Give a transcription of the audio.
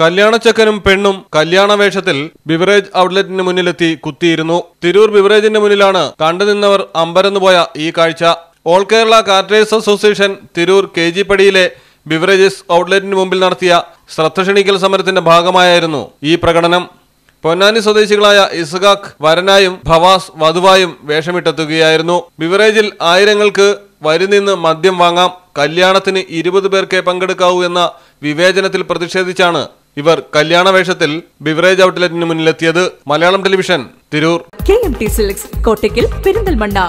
കല്യാണച്ചക്കനും പെണ്ണും കല്യാണ വേഷത്തിൽ ബിവറേജ് ഔട്ട്ലെറ്റിന് മുന്നിലെത്തി കുത്തിയിരുന്നു തിരൂർ ബിവറേജിന്റെ മുന്നിലാണ് കണ്ടുനിന്നവർ അമ്പരന്നുപോയ ഈ കാഴ്ച all Kerala caterers association Tirur K G പടിയിലെ ബിവറേജസ് ഔട്ട്ലെറ്റിന് മുമ്പിൽ നടത്തിയ ശ്രദ്ധ ക്ഷണിക്കൽ സമരത്തിന്റെ ഭാഗമായിരുന്നു ഈ പ്രകടനം പൊന്നാനി സ്വദേശികളായ ഇസ്ഖാഖ് വരനായും ഭവാസ് വധുവായും വേഷമിട്ടെത്തുകയായിരുന്നു ബിവറേജിൽ ആയിരങ്ങൾക്ക് വരി നിന്ന് മദ്യം വാങ്ങാം കല്യാണത്തിന് ഇരുപത് പേർക്കേ പങ്കെടുക്കാവൂ എന്ന വിവേചനത്തിൽ പ്രതിഷേധിച്ചാണ് ഇവർ കല്യാണ വേഷത്തിൽ ബിവറേജ് ഔട്ട്ലെറ്റിന് മുന്നിലെത്തിയത് Malayalam television Tirur K M T Kottakkal Perinthalmanna